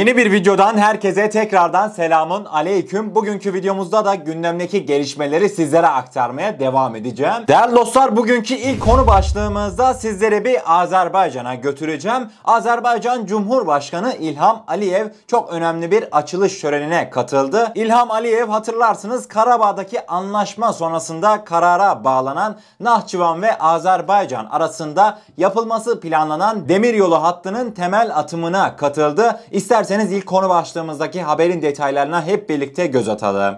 Yeni bir videodan herkese tekrardan selamun aleyküm. Bugünkü videomuzda da gündemdeki gelişmeleri sizlere aktarmaya devam edeceğim. Değerli dostlar bugünkü ilk konu başlığımızda sizlere bir Azerbaycan'a götüreceğim. Azerbaycan Cumhurbaşkanı İlham Aliyev çok önemli bir açılış törenine katıldı. İlham Aliyev hatırlarsınız Karabağ'daki anlaşma sonrasında karara bağlanan Nahçıvan ve Azerbaycan arasında yapılması planlanan demiryolu hattının temel atımına katıldı. İster İsterseniz ilk konu başlığımızdaki haberin detaylarına hep birlikte göz atalım.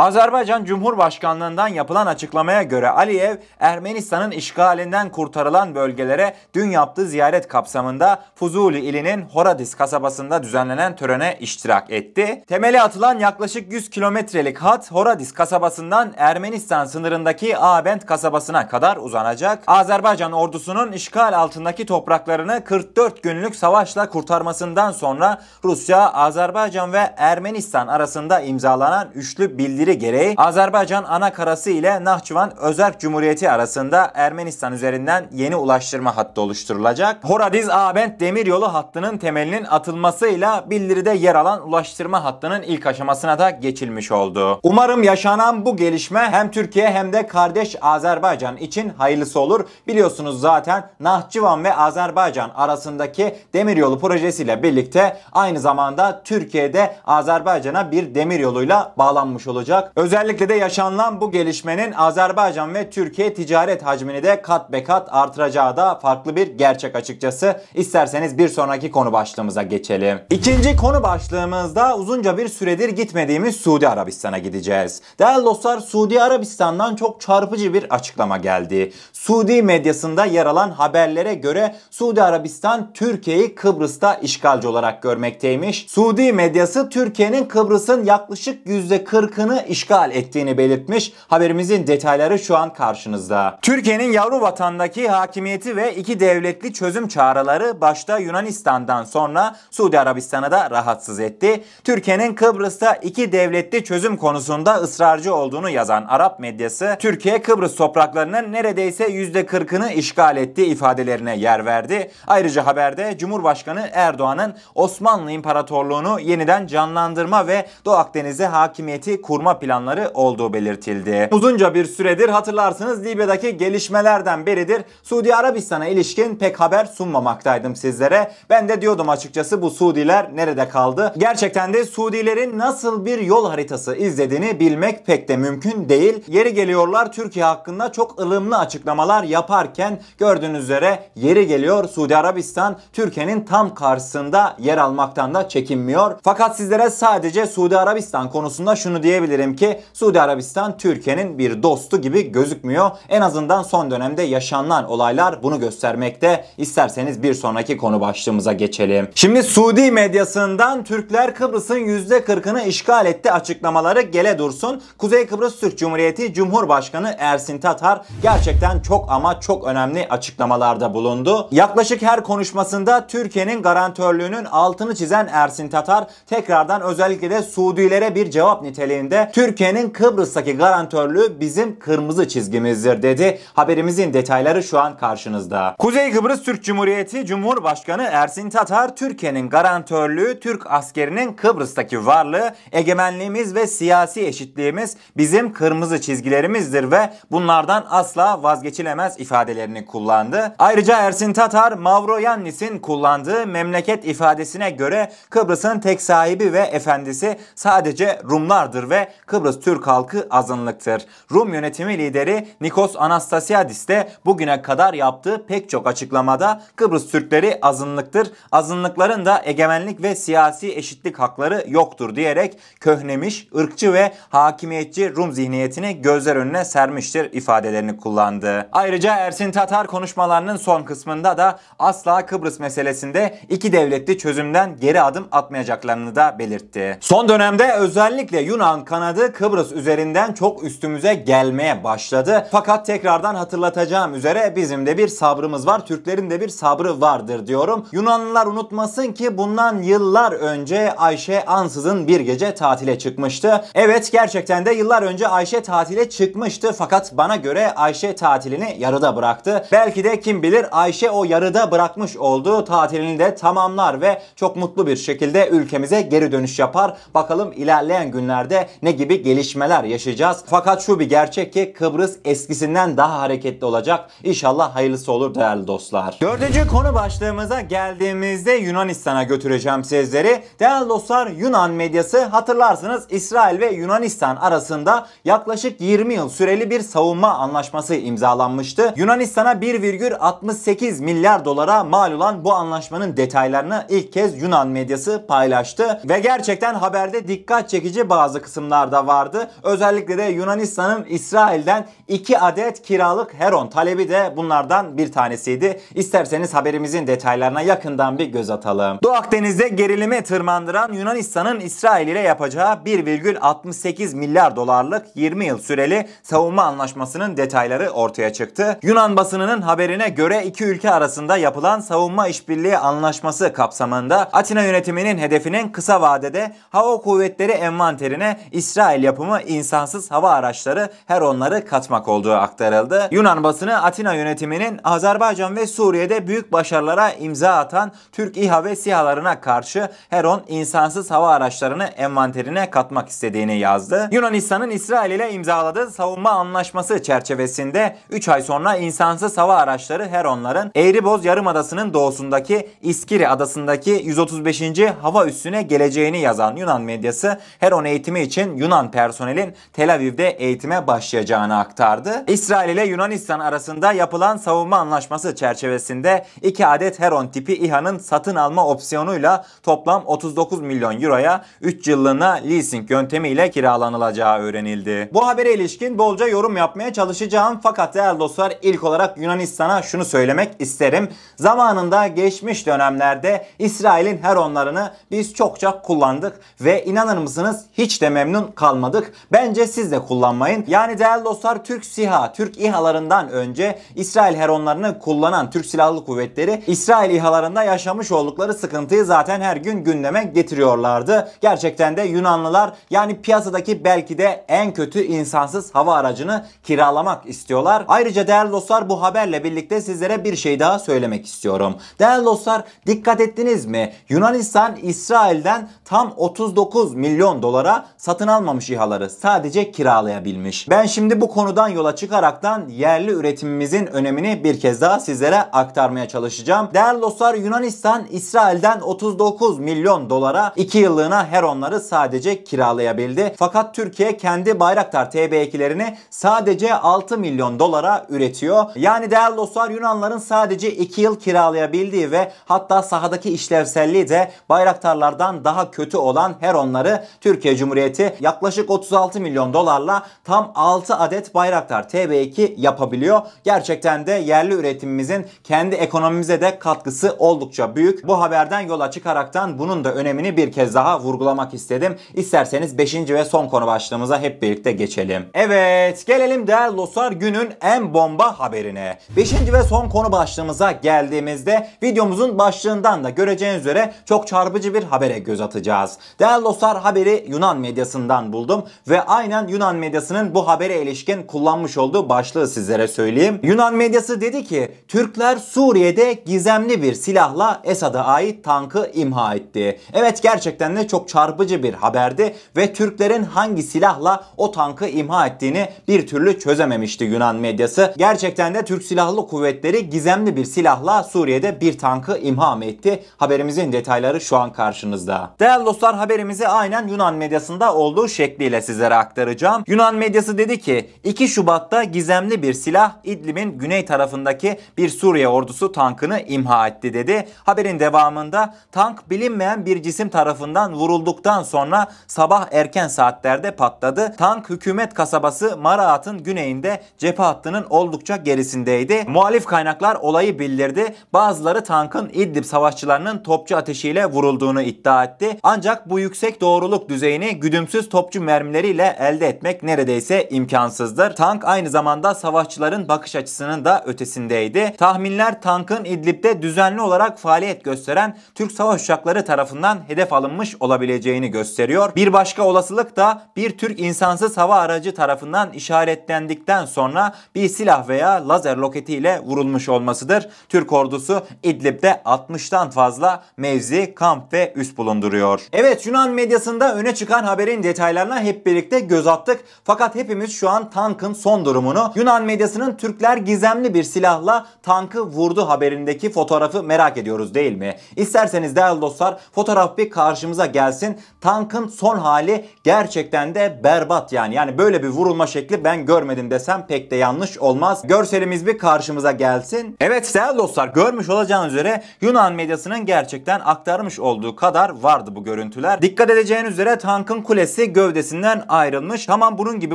Azerbaycan Cumhurbaşkanlığından yapılan açıklamaya göre Aliyev, Ermenistan'ın işgalinden kurtarılan bölgelere dün yaptığı ziyaret kapsamında Fuzuli ilinin Horadis kasabasında düzenlenen törene iştirak etti. Temeli atılan yaklaşık 100 kilometrelik hat Horadis kasabasından Ermenistan sınırındaki Abent kasabasına kadar uzanacak. Azerbaycan ordusunun işgal altındaki topraklarını 44 günlük savaşla kurtarmasından sonra Rusya, Azerbaycan ve Ermenistan arasında imzalanan üçlü bildiri takdiri gereği Azerbaycan ana karası ile Nahçıvan Özerk Cumhuriyeti arasında Ermenistan üzerinden yeni ulaştırma hattı oluşturulacak. horadiz abend demiryolu hattının temelinin atılmasıyla Billiri'de yer alan ulaştırma hattının ilk aşamasına da geçilmiş oldu. Umarım yaşanan bu gelişme hem Türkiye hem de kardeş Azerbaycan için hayırlısı olur. Biliyorsunuz zaten Nahçıvan ve Azerbaycan arasındaki demiryolu projesiyle birlikte aynı zamanda Türkiye'de Azerbaycan'a bir demiryoluyla bağlanmış olacak olacak. Özellikle de yaşanılan bu gelişmenin Azerbaycan ve Türkiye ticaret hacmini de kat be kat artıracağı da farklı bir gerçek açıkçası. İsterseniz bir sonraki konu başlığımıza geçelim. İkinci konu başlığımızda uzunca bir süredir gitmediğimiz Suudi Arabistan'a gideceğiz. Değerli dostlar Suudi Arabistan'dan çok çarpıcı bir açıklama geldi. Suudi medyasında yer alan haberlere göre Suudi Arabistan Türkiye'yi Kıbrıs'ta işgalci olarak görmekteymiş. Suudi medyası Türkiye'nin Kıbrıs'ın yaklaşık %40'ını işgal ettiğini belirtmiş. Haberimizin detayları şu an karşınızda. Türkiye'nin yavru vatandaki hakimiyeti ve iki devletli çözüm çağrıları başta Yunanistan'dan sonra Suudi Arabistan'a da rahatsız etti. Türkiye'nin Kıbrıs'ta iki devletli çözüm konusunda ısrarcı olduğunu yazan Arap medyası Türkiye Kıbrıs topraklarının neredeyse %40'ını işgal ettiği ifadelerine yer verdi. Ayrıca haberde Cumhurbaşkanı Erdoğan'ın Osmanlı İmparatorluğunu yeniden canlandırma ve Doğu Akdeniz'e hakimiyeti kurma bombalama planları olduğu belirtildi. Uzunca bir süredir hatırlarsınız Libya'daki gelişmelerden beridir Suudi Arabistan'a ilişkin pek haber sunmamaktaydım sizlere. Ben de diyordum açıkçası bu Suudiler nerede kaldı? Gerçekten de Suudilerin nasıl bir yol haritası izlediğini bilmek pek de mümkün değil. Yeri geliyorlar Türkiye hakkında çok ılımlı açıklamalar yaparken gördüğünüz üzere yeri geliyor Suudi Arabistan Türkiye'nin tam karşısında yer almaktan da çekinmiyor. Fakat sizlere sadece Suudi Arabistan konusunda şunu diyebilirim diyebilirim ki Suudi Arabistan Türkiye'nin bir dostu gibi gözükmüyor. En azından son dönemde yaşanan olaylar bunu göstermekte. İsterseniz bir sonraki konu başlığımıza geçelim. Şimdi Suudi medyasından Türkler Kıbrıs'ın %40'ını işgal etti açıklamaları gele dursun. Kuzey Kıbrıs Türk Cumhuriyeti Cumhurbaşkanı Ersin Tatar gerçekten çok ama çok önemli açıklamalarda bulundu. Yaklaşık her konuşmasında Türkiye'nin garantörlüğünün altını çizen Ersin Tatar tekrardan özellikle de Suudilere bir cevap niteliğinde Türkiye'nin Kıbrıs'taki garantörlüğü bizim kırmızı çizgimizdir dedi. Haberimizin detayları şu an karşınızda. Kuzey Kıbrıs Türk Cumhuriyeti Cumhurbaşkanı Ersin Tatar Türkiye'nin garantörlüğü Türk askerinin Kıbrıs'taki varlığı, egemenliğimiz ve siyasi eşitliğimiz bizim kırmızı çizgilerimizdir ve bunlardan asla vazgeçilemez ifadelerini kullandı. Ayrıca Ersin Tatar Mavro Yannis'in kullandığı memleket ifadesine göre Kıbrıs'ın tek sahibi ve efendisi sadece Rumlardır ve Kıbrıs Türk halkı azınlıktır. Rum yönetimi lideri Nikos Anastasiadis de bugüne kadar yaptığı pek çok açıklamada Kıbrıs Türkleri azınlıktır, azınlıkların da egemenlik ve siyasi eşitlik hakları yoktur diyerek köhnemiş, ırkçı ve hakimiyetçi Rum zihniyetini gözler önüne sermiştir ifadelerini kullandı. Ayrıca Ersin Tatar konuşmalarının son kısmında da asla Kıbrıs meselesinde iki devletli çözümden geri adım atmayacaklarını da belirtti. Son dönemde özellikle Yunan, Kanadı vardı. Kıbrıs üzerinden çok üstümüze gelmeye başladı. Fakat tekrardan hatırlatacağım üzere bizim de bir sabrımız var. Türklerin de bir sabrı vardır diyorum. Yunanlılar unutmasın ki bundan yıllar önce Ayşe ansızın bir gece tatile çıkmıştı. Evet gerçekten de yıllar önce Ayşe tatile çıkmıştı fakat bana göre Ayşe tatilini yarıda bıraktı. Belki de kim bilir Ayşe o yarıda bırakmış olduğu tatilini de tamamlar ve çok mutlu bir şekilde ülkemize geri dönüş yapar. Bakalım ilerleyen günlerde ne gibi gelişmeler yaşayacağız. Fakat şu bir gerçek ki Kıbrıs eskisinden daha hareketli olacak. İnşallah hayırlısı olur değerli dostlar. Dördüncü konu başlığımıza geldiğimizde Yunanistan'a götüreceğim sizleri. Değerli dostlar Yunan medyası hatırlarsınız İsrail ve Yunanistan arasında yaklaşık 20 yıl süreli bir savunma anlaşması imzalanmıştı. Yunanistan'a 1,68 milyar dolara mal olan bu anlaşmanın detaylarını ilk kez Yunan medyası paylaştı ve gerçekten haberde dikkat çekici bazı kısımlar da vardı. Özellikle de Yunanistan'ın İsrail'den 2 adet kiralık Heron talebi de bunlardan bir tanesiydi. İsterseniz haberimizin detaylarına yakından bir göz atalım. Doğu Akdeniz'de gerilimi tırmandıran Yunanistan'ın İsrail ile yapacağı 1,68 milyar dolarlık 20 yıl süreli savunma anlaşmasının detayları ortaya çıktı. Yunan basınının haberine göre iki ülke arasında yapılan savunma işbirliği anlaşması kapsamında Atina yönetiminin hedefinin kısa vadede hava kuvvetleri envanterine İsrail İsrail yapımı insansız hava araçları her onları katmak olduğu aktarıldı. Yunan basını Atina yönetiminin Azerbaycan ve Suriye'de büyük başarılara imza atan Türk İHA ve SİHA'larına karşı her on insansız hava araçlarını envanterine katmak istediğini yazdı. Yunanistan'ın İsrail ile imzaladığı savunma anlaşması çerçevesinde 3 ay sonra insansız hava araçları her onların Eğriboz Yarımadası'nın doğusundaki İskiri adasındaki 135. hava üssüne geleceğini yazan Yunan medyası her on eğitimi için Yunan Yunan personelin Tel Aviv'de eğitime başlayacağını aktardı. İsrail ile Yunanistan arasında yapılan savunma anlaşması çerçevesinde 2 adet Heron tipi İHA'nın satın alma opsiyonuyla toplam 39 milyon euroya 3 yıllığına leasing yöntemiyle kiralanılacağı öğrenildi. Bu habere ilişkin bolca yorum yapmaya çalışacağım fakat değerli dostlar ilk olarak Yunanistan'a şunu söylemek isterim. Zamanında geçmiş dönemlerde İsrail'in Heronlarını biz çokça kullandık ve inanır mısınız hiç de memnun kalmadık. Bence siz de kullanmayın. Yani değerli dostlar Türk SİHA, Türk İHA'larından önce İsrail Heronlarını kullanan Türk Silahlı Kuvvetleri İsrail İHA'larında yaşamış oldukları sıkıntıyı zaten her gün gündeme getiriyorlardı. Gerçekten de Yunanlılar yani piyasadaki belki de en kötü insansız hava aracını kiralamak istiyorlar. Ayrıca değerli dostlar bu haberle birlikte sizlere bir şey daha söylemek istiyorum. Değerli dostlar dikkat ettiniz mi? Yunanistan İsrail'den tam 39 milyon dolara satın almak satamamış İHA'ları sadece kiralayabilmiş. Ben şimdi bu konudan yola çıkaraktan yerli üretimimizin önemini bir kez daha sizlere aktarmaya çalışacağım. Değerli dostlar Yunanistan İsrail'den 39 milyon dolara 2 yıllığına Heronları sadece kiralayabildi. Fakat Türkiye kendi Bayraktar TB2'lerini sadece 6 milyon dolara üretiyor. Yani değerli dostlar Yunanların sadece 2 yıl kiralayabildiği ve hatta sahadaki işlevselliği de Bayraktarlardan daha kötü olan Heronları Türkiye Cumhuriyeti yaklaşık yaklaşık 36 milyon dolarla tam 6 adet Bayraktar TB2 yapabiliyor. Gerçekten de yerli üretimimizin kendi ekonomimize de katkısı oldukça büyük. Bu haberden yola çıkaraktan bunun da önemini bir kez daha vurgulamak istedim. İsterseniz 5. ve son konu başlığımıza hep birlikte geçelim. Evet gelelim değerli dostlar günün en bomba haberine. 5. ve son konu başlığımıza geldiğimizde videomuzun başlığından da göreceğiniz üzere çok çarpıcı bir habere göz atacağız. Değerli dostlar haberi Yunan medyasından buldum? Ve aynen Yunan medyasının bu habere ilişkin kullanmış olduğu başlığı sizlere söyleyeyim. Yunan medyası dedi ki Türkler Suriye'de gizemli bir silahla Esad'a ait tankı imha etti. Evet gerçekten de çok çarpıcı bir haberdi ve Türklerin hangi silahla o tankı imha ettiğini bir türlü çözememişti Yunan medyası. Gerçekten de Türk Silahlı Kuvvetleri gizemli bir silahla Suriye'de bir tankı imha etti. Haberimizin detayları şu an karşınızda. Değerli dostlar haberimizi aynen Yunan medyasında olduğu şekliyle sizlere aktaracağım. Yunan medyası dedi ki 2 Şubat'ta gizemli bir silah İdlib'in güney tarafındaki bir Suriye ordusu tankını imha etti dedi. Haberin devamında tank bilinmeyen bir cisim tarafından vurulduktan sonra sabah erken saatlerde patladı. Tank hükümet kasabası Maraat'ın güneyinde cephe hattının oldukça gerisindeydi. Muhalif kaynaklar olayı bildirdi. Bazıları tankın İdlib savaşçılarının topçu ateşiyle vurulduğunu iddia etti. Ancak bu yüksek doğruluk düzeyini güdümsüz top topçu mermileriyle elde etmek neredeyse imkansızdır. Tank aynı zamanda savaşçıların bakış açısının da ötesindeydi. Tahminler tankın İdlib'de düzenli olarak faaliyet gösteren Türk savaş uçakları tarafından hedef alınmış olabileceğini gösteriyor. Bir başka olasılık da bir Türk insansız hava aracı tarafından işaretlendikten sonra bir silah veya lazer loketiyle vurulmuş olmasıdır. Türk ordusu İdlib'de 60'tan fazla mevzi, kamp ve üs bulunduruyor. Evet Yunan medyasında öne çıkan haberin detayları detaylarına hep birlikte göz attık. Fakat hepimiz şu an tankın son durumunu Yunan medyasının Türkler gizemli bir silahla tankı vurdu haberindeki fotoğrafı merak ediyoruz değil mi? İsterseniz değerli dostlar fotoğraf bir karşımıza gelsin. Tankın son hali gerçekten de berbat yani. Yani böyle bir vurulma şekli ben görmedim desem pek de yanlış olmaz. Görselimiz bir karşımıza gelsin. Evet değerli dostlar görmüş olacağınız üzere Yunan medyasının gerçekten aktarmış olduğu kadar vardı bu görüntüler. Dikkat edeceğiniz üzere tankın kulesi gö gövdesinden ayrılmış. Tamam bunun gibi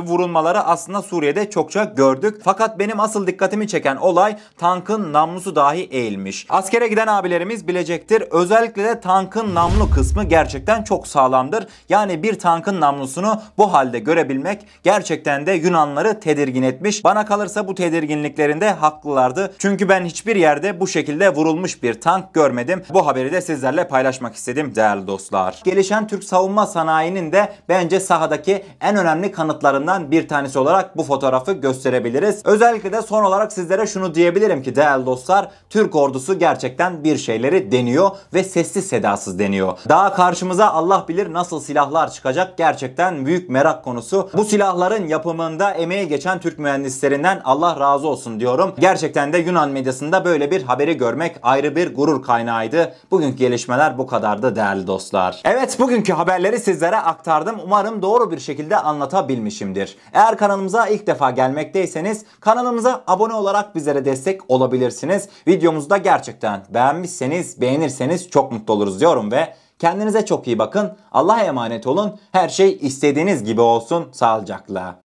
vurulmaları aslında Suriye'de çokça gördük. Fakat benim asıl dikkatimi çeken olay tankın namlusu dahi eğilmiş. Askere giden abilerimiz bilecektir. Özellikle de tankın namlu kısmı gerçekten çok sağlamdır. Yani bir tankın namlusunu bu halde görebilmek gerçekten de Yunanları tedirgin etmiş. Bana kalırsa bu tedirginliklerinde haklılardı. Çünkü ben hiçbir yerde bu şekilde vurulmuş bir tank görmedim. Bu haberi de sizlerle paylaşmak istedim değerli dostlar. Gelişen Türk savunma sanayinin de bence bence sahadaki en önemli kanıtlarından bir tanesi olarak bu fotoğrafı gösterebiliriz. Özellikle de son olarak sizlere şunu diyebilirim ki değerli dostlar Türk ordusu gerçekten bir şeyleri deniyor ve sessiz sedasız deniyor. Daha karşımıza Allah bilir nasıl silahlar çıkacak gerçekten büyük merak konusu. Bu silahların yapımında emeği geçen Türk mühendislerinden Allah razı olsun diyorum. Gerçekten de Yunan medyasında böyle bir haberi görmek ayrı bir gurur kaynağıydı. Bugünkü gelişmeler bu kadardı değerli dostlar. Evet bugünkü haberleri sizlere aktardım. Umarım umarım doğru bir şekilde anlatabilmişimdir. Eğer kanalımıza ilk defa gelmekteyseniz kanalımıza abone olarak bizlere destek olabilirsiniz. Videomuzu da gerçekten beğenmişseniz, beğenirseniz çok mutlu oluruz diyorum ve kendinize çok iyi bakın. Allah'a emanet olun. Her şey istediğiniz gibi olsun. Sağlıcakla.